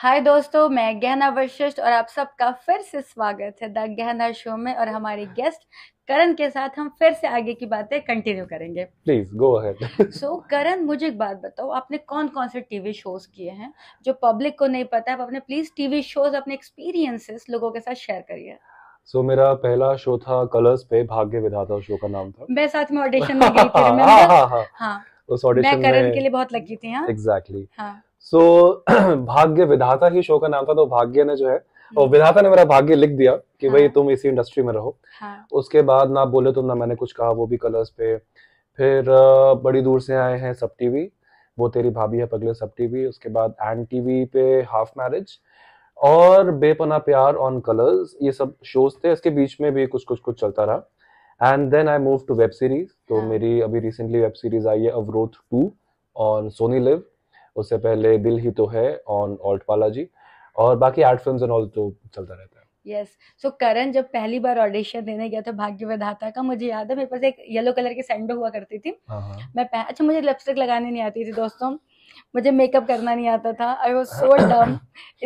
हाय दोस्तों मैं गहना वशिष्ठ और आप सबका फिर से स्वागत है द गहना शो में और हमारे गेस्ट करण के साथ हम फिर से आगे की बातें कंटिन्यू करेंगे प्लीज गो अहेड सो करण मुझे एक बात बताओ आपने कौन कौन से टीवी शोज किए हैं जो पब्लिक को नहीं पता है अपने प्लीज टीवी शोज अपने एक्सपीरियंसेस लोगों के साथ शेयर करिए सो so, मेरा पहला शो था कलर्स पे भाग्य विधाता शो का नाम था मैं साथ में ऑडिशन में गई थी हाँ, हाँ, हाँ, हाँ, उस ऑडिशन में करण के लिए बहुत लगी थी हाँ एग्जैक्टली exactly. हाँ सो so, भाग्य विधाता ही शो का नाम था तो भाग्य ने जो है और हम्म। विधाता ने मेरा भाग्य लिख दिया कि हाँ। भाई तुम इसी इंडस्ट्री में रहो हाँ। उसके बाद ना बोले तुम ना मैंने कुछ कहा वो भी कलर्स पे फिर बड़ी दूर से आए हैं सब टीवी वो तेरी भाभी है पगले सब टीवी उसके बाद एंड टीवी पे हाफ मैरिज और बेपना प्यार ऑन कलर्स ये सब शोज थे इसके बीच में भी कुछ कुछ कुछ चलता रहा and then I move to web series तो हाँ। मेरी अभी रिसेंटली वेब सीरीज आई है अवरोध टू ऑन सोनी लिव उससे पहले दिल ही तो है ऑन ऑल्टवाला जी और बाकी आर्ट फिल्म एंड ऑल तो चलता रहता है यस सो करण जब पहली बार ऑडिशन देने गया था भाग्य विधाता का मुझे याद है मेरे पास एक येलो कलर की सैंडो हुआ करती थी हाँ, हाँ। मैं अच्छा मुझे लिपस्टिक लगाने नहीं आती थी दोस्तों मुझे मेकअप करना नहीं आता था आई वाज सो डम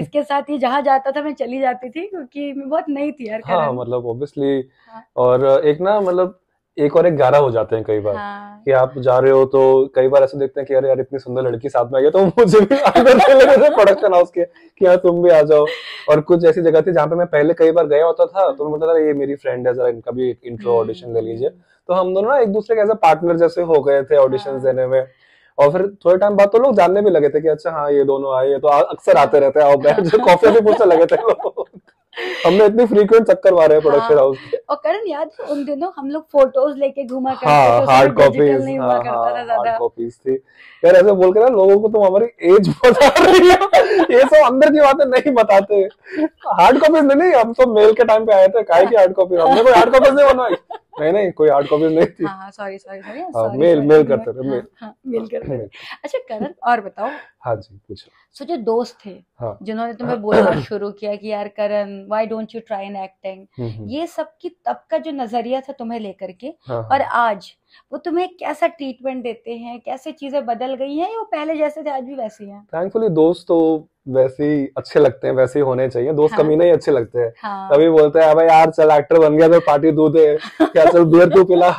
इसके साथ ही जहाँ जाता था मैं चली जाती थी क्योंकि मैं बहुत नई थी यार हाँ, मतलब ऑब्वियसली हाँ. और एक ना मतलब एक और एक ग्यारह हो जाते हैं कई बार हाँ। कि आप जा रहे हो तो कई बार ऐसे देखते हैं कि अरे यार इतनी सुंदर लड़की साथ में आई है तो मुझे भी आदर लगे प्रोडक्शन हाउस के कि यार हाँ, तुम भी आ जाओ और कुछ ऐसी जगह थी जहाँ पे मैं पहले कई बार गया होता था तो बोलता था ये मेरी फ्रेंड है जरा इनका भी इंट्रो हम्म। ऑडिशन ले लीजिए तो हम दोनों ना एक दूसरे के एज पार्टनर जैसे हो गए थे ऑडिशन हाँ। देने में और फिर थोड़े टाइम बाद तो लोग जानने भी लगे थे कि अच्छा हाँ ये दोनों आए तो अक्सर आते रहते हैं आओ बैठ कॉफी भी पूछने लगे थे हमने इतनी फ्रीक्वेंट चक्कर मारे हैं प्रोडक्शन हाउस और करण याद है उन दिनों हम लोग फोटोज लेके घुमा हाँ, करते हाँ, तो हार्ड कॉपीज हाँ, हार्ड कॉपीज थी यार ऐसे बोल के ना लोगों को तुम हमारी एज बता रही हो ये सब अंदर की बातें नहीं बताते हार्ड कॉपीज नहीं हम सब मेल के टाइम पे आए थे काहे की हार्ड कॉपी हमने कोई हार्ड कॉपीज नहीं बनवाई नहीं नहीं कोई हार्ड कॉपी नहीं थी हाँ sorry sorry sorry mail mail करते थे मेल मेल हाँ, करते थे अच्छा करण और बताओ हाँ जी पूछो सो जो दोस्त थे हाँ। जिन्होंने तुम्हें बोलना शुरू किया कि यार Karan why don't you try an acting ये सब की तब का जो नजरिया था तुम्हें लेकर के हाँ, और आज वो तुम्हें कैसा ट्रीटमेंट देते हैं कैसे चीजें बदल गई हैं वो पहले जैसे थे आज भी वैसे हैं थैंकफुली दोस्त तो वैसे ही अच्छे लगते हैं वैसे ही होने चाहिए दोस्त हाँ, कमी नहीं अच्छे लगते हैं हाँ, तभी बोलते हैं हाँ भाई यार चल एक्टर बन गया तो पार्टी दूध है क्या चल बियर तू पिला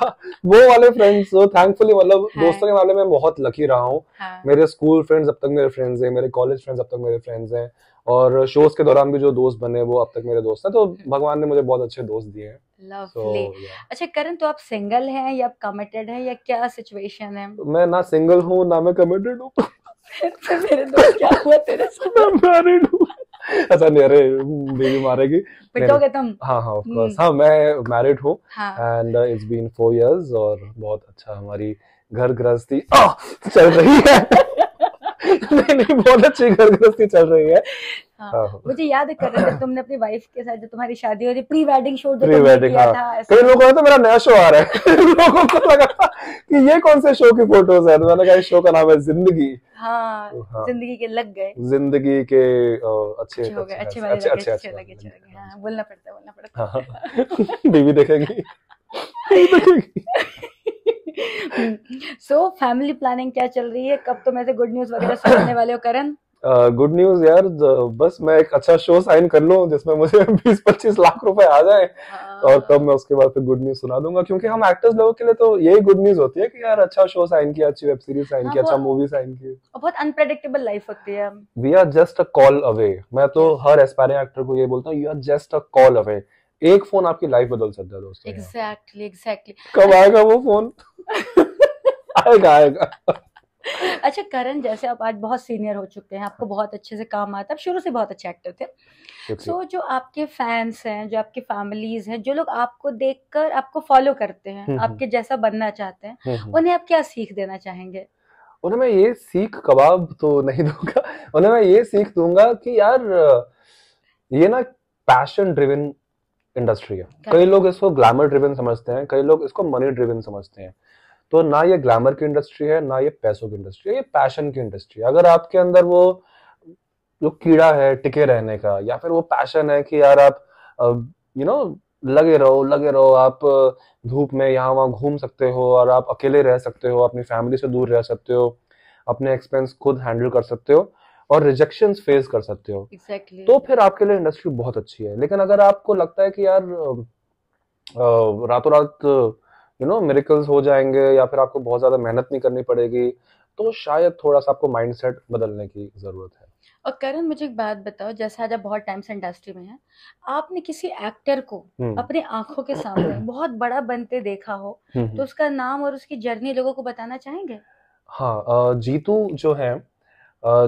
वो वाले फ्रेंड्स तो थैंकफुली मतलब हाँ, दोस्तों के मामले में बहुत लकी रहा हूँ हाँ। मेरे स्कूल फ्रेंड्स अब तक मेरे फ्रेंड्स हैं मेरे कॉलेज फ्रेंड्स अब तक मेरे फ्रेंड्स हैं और शोज के दौरान भी जो दोस्त बने वो अब तक मेरे दोस्त हैं तो हाँ। भगवान ने मुझे बहुत अच्छे दोस्त दिए हैं लवली अच्छा करण तो आप सिंगल हैं या आप कमिटेड हैं या क्या सिचुएशन है तो मैं ना सिंगल हूँ ना मैं कमिटेड हूँ तो मेरे दोस्त क्या हुआ तेरे साथ मैं मैरिड हूँ नहीं अरे बेबी मारेगी पिटोगे तुम हाँ हाँ हम्म। हाँ मैं मैरिड हूँ and it's been four years और बहुत अच्छा हमारी घर गृहस्थी चल रही है नहीं नहीं बहुत अच्छी घर गृहस्थी चल रही है हाँ। हाँ, हाँ। मुझे याद कर रहे थे तुमने अपनी वाइफ के साथ जो तुम्हारी शादी हो रही pre wedding show pre wedding कई लोगों ने तो मेरा नया शो आ रहा है लोगों को लगा कि ये कौन से शो की फोटोज है मैंने कहा इस शो का नाम है जिंदगी तो, हाँ, जिंदगी के लग गए जिंदगी के अच्छे अच्छे अच्छे अच्छे अच्छे लगे बोलना पड़ता है बोलना पड़ता बीवी देखेगी सो फैमिली प्लानिंग क्या चल रही है कब तो ऐसे गुड न्यूज वगैरह सुनाने वाले हो करण गुड न्यूज यार बस मैं एक अच्छा शो साइन कर लू जिसमें मुझे 20-25 लाख रुपए आ जाए हाँ। और तब मैं उसके बाद फिर गुड न्यूज सुना दूंगा क्योंकि हम एक्टर्स लोगों के लिए तो यही गुड न्यूज होती है कि यार अच्छा शो साइन किया अच्छी वेब सीरीज साइन किया अच्छा मूवी साइन की बहुत अनप्रेडिक्टेबल लाइफ होती है we are just a call away मैं तो हर एस्पायरिंग एक्टर को ये बोलता हूँ you are just a call away एक फोन आपकी लाइफ बदल सकता है दोस्तों एग्जैक्टली एग्जैक्टली कब आएगा वो फोन आएगा आएगा अच्छा करण जैसे आप आज बहुत सीनियर हो चुके हैं आपको बहुत अच्छे से काम आता है शुरू से बहुत अच्छे एक्टर थे सो so, जो आपके फैंस हैं जो आपकी फैमिलीज हैं जो लोग आपको देखकर आपको फॉलो करते हैं हम्म, हम्म। आपके जैसा बनना चाहते हैं हम्म, उन्हें आप क्या सीख देना चाहेंगे उन्हें मैं ये सीख कबाब तो नहीं दूंगा उन्हें मैं ये सीख दूंगा कि यार ये ना पैशन ड्रिवन इंडस्ट्री है कई लोग इसको ग्लैमर ड्रिवन समझते हैं कई लोग इसको मनी ड्रिवन समझते हैं तो ना ये ग्लैमर की इंडस्ट्री है ना ये पैसों की इंडस्ट्री है ये पैशन की इंडस्ट्री है अगर आपके अंदर वो जो कीड़ा है टिके रहने का या फिर वो पैशन है कि यार आप यू नो लगे रहो लगे रहो आप धूप में यहाँ वहाँ घूम सकते हो और आप अकेले रह सकते हो अपनी फैमिली से दूर रह सकते हो अपने एक्सपेंस खुद हैंडल कर सकते हो और रिजेक्शन फेस कर सकते हो exactly. तो फिर आपके लिए इंडस्ट्री बहुत अच्छी है लेकिन अगर आपको लगता है कि यार रातों रात यू नो मेरिकल्स हो जाएंगे या फिर आपको बहुत ज़्यादा मेहनत नहीं करनी पड़ेगी तो शायद थोड़ा सा आपको माइंडसेट बदलने की ज़रूरत है और करण मुझे एक बात बताओ जैसे आज आप बहुत टाइम से इंडस्ट्री में हैं आपने किसी एक्टर को हम्म। अपनी आंखों के सामने बहुत बड़ा बनते देखा हो हम्म, तो हम्म। उसका नाम और उसकी जर्नी लोगों को बताना चाहेंगे हाँ जीतू जो है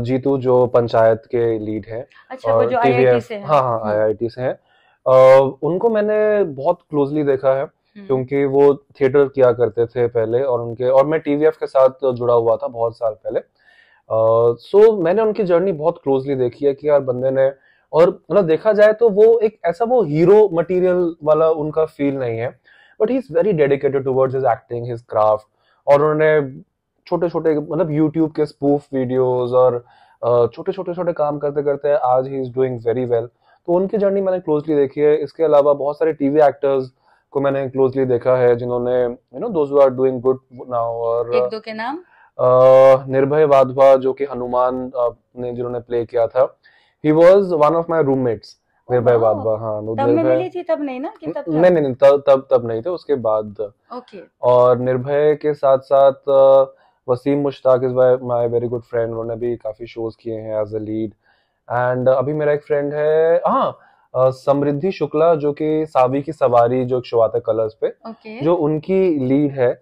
जीतू जो पंचायत के लीड है अच्छा वो जो आईआईटी से है हाँ हाँ आईआईटी से है उनको मैंने बहुत क्लोजली देखा है हम्म। क्योंकि वो थिएटर किया करते थे पहले और उनके और मैं टीवीएफ के साथ जुड़ा हुआ था बहुत साल पहले सो uh, so, मैंने उनकी जर्नी बहुत क्लोजली देखी है कि यार बंदे ने और मतलब देखा जाए तो वो एक ऐसा वो हीरो मटेरियल वाला उनका फील नहीं है but he is very dedicated towards his acting his craft और उन्होंने छोटे छोटे मतलब यूट्यूब के स्पूफ वीडियोज और छोटे छोटे छोटे काम करते करते आज he is doing very well तो उनकी जर्नी मैंने क्लोजली देखी है इसके अलावा बहुत सारे टीवी एक्टर्स को मैंने क्लोजली देखा है जिन्होंने you know those are doing good now और एक दो के नाम निर्भय वाधवा जो कि हनुमान ने जिन्होंने प्ले किया था he was one of my roommates Nirbhay oh, Wadhwa हाँ तो तब मैं मिली थी तब नहीं ना कि तब नहीं नहीं तब तब तब नहीं थे उसके बाद ओके और निर्भय के साथ साथ Wasim Mushtaq is my very good friend उन्होंने भी काफी शोज किए हैं एज अ लीड एंड अभी मेरा एक फ्रेंड है हाँ समृद्धि शुक्ला जो कि सावी की सवारी जो शुरुआत शो आता है कलर्स पे okay. जो उनकी लीड है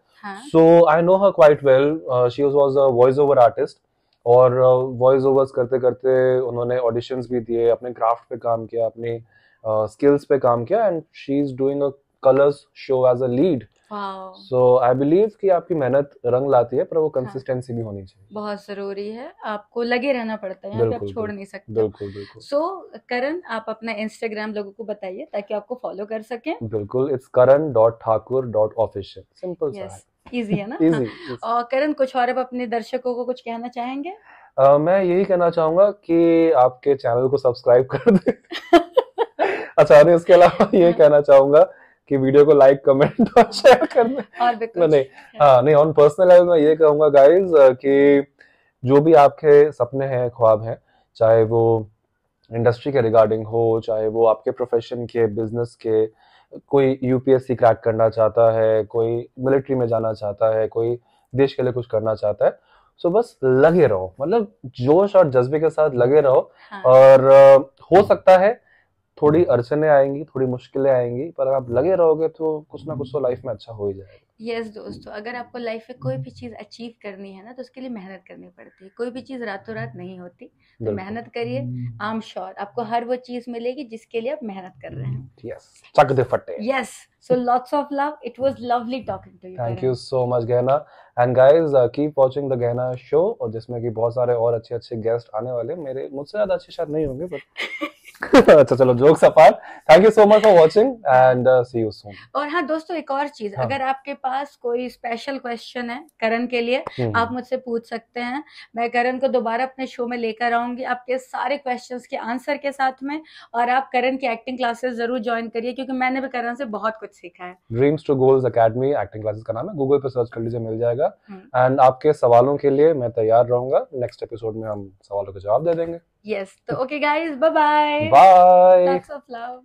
so I know her quite well she was a voice over artist और वॉइस ओवर्स करते करते उन्होंने ऑडिशंस भी दिए अपने क्राफ्ट पे काम किया अपने स्किल्स uh, पे काम किया and she is doing a Colors show as a lead so I believe कि आपकी मेहनत रंग लाती है पर वो कंसिस्टेंसी हाँ. भी होनी चाहिए बहुत जरूरी है आपको लगे रहना पड़ता है आप छोड़ नहीं सकते बिल्कुल बिल्कुल सो करण आप अपना इंस्टाग्राम लोगों को बताइए ताकि आपको फॉलो कर सके बिल्कुल it's Karan dot Thakur dot official simple easy है ना इजी हाँ। और करण कुछ और आप अपने दर्शकों को कुछ कहना चाहेंगे uh, मैं यही कहना चाहूंगा कि आपके चैनल को सब्सक्राइब कर दें अच्छा इसके अलावा ये हाँ। कहना चाहूंगा कि वीडियो को लाइक कमेंट और शेयर करना और नहीं हाँ नहीं ऑन पर्सनल लेवल मैं ये कहूँगा गाइज कि जो भी आपके सपने हैं ख्वाब हैं चाहे वो इंडस्ट्री के रिगार्डिंग हो चाहे वो आपके प्रोफेशन के बिजनेस के कोई यूपीएससी क्रैक करना चाहता है कोई मिलिट्री में जाना चाहता है कोई देश के लिए कुछ करना चाहता है सो बस लगे रहो मतलब जोश और जज्बे के साथ लगे रहो हाँ। और हो सकता है थोड़ी अड़चने आएंगी थोड़ी मुश्किलें आएंगी पर आप लगे रहोगे तो कुछ ना कुछ तो लाइफ में अच्छा हो ही जाएगा यस yes, दोस्तों अगर आपको लाइफ में कोई भी चीज़ अचीव करनी है ना तो उसके लिए मेहनत करनी पड़ती है कोई भी चीज़ रातों रात नहीं होती तो मेहनत करिए आम एम श्योर आपको हर वो चीज़ मिलेगी जिसके लिए आप मेहनत कर रहे हैं यस चक दे फटे yes so lots of love it was lovely talking to you thank you so much Gehna and guys keep watching the Gehna show और जिसमें कि बहुत सारे और अच्छे अच्छे गेस्ट आने वाले मेरे मुझसे ज्यादा अच्छे शायद नहीं होंगे बट अच्छा चलो जोक सफार thank you so much for watching and see you soon और हाँ दोस्तों एक और चीज हाँ. अगर आपके पास कोई स्पेशल क्वेश्चन है करण के लिए हुँ. हम्म। आप मुझसे पूछ सकते हैं मैं करण को दोबारा अपने शो में लेकर आऊंगी आपके सारे क्वेश्चन के आंसर के साथ में और आप करण की एक्टिंग क्लासेस जरूर ज्वाइन करिए क्योंकि मैंने भी करण से बहुत कुछ सीखा है dreams to goals academy acting classes का नाम है गूगल पे सर्च कर लीजिए मिल जाएगा एंड हम्म। आपके सवालों के लिए मैं तैयार रहूंगा नेक्स्ट एपिसोड में हम सवालों के जवाब दे देंगे yes so okay guys bye bye bye lots of love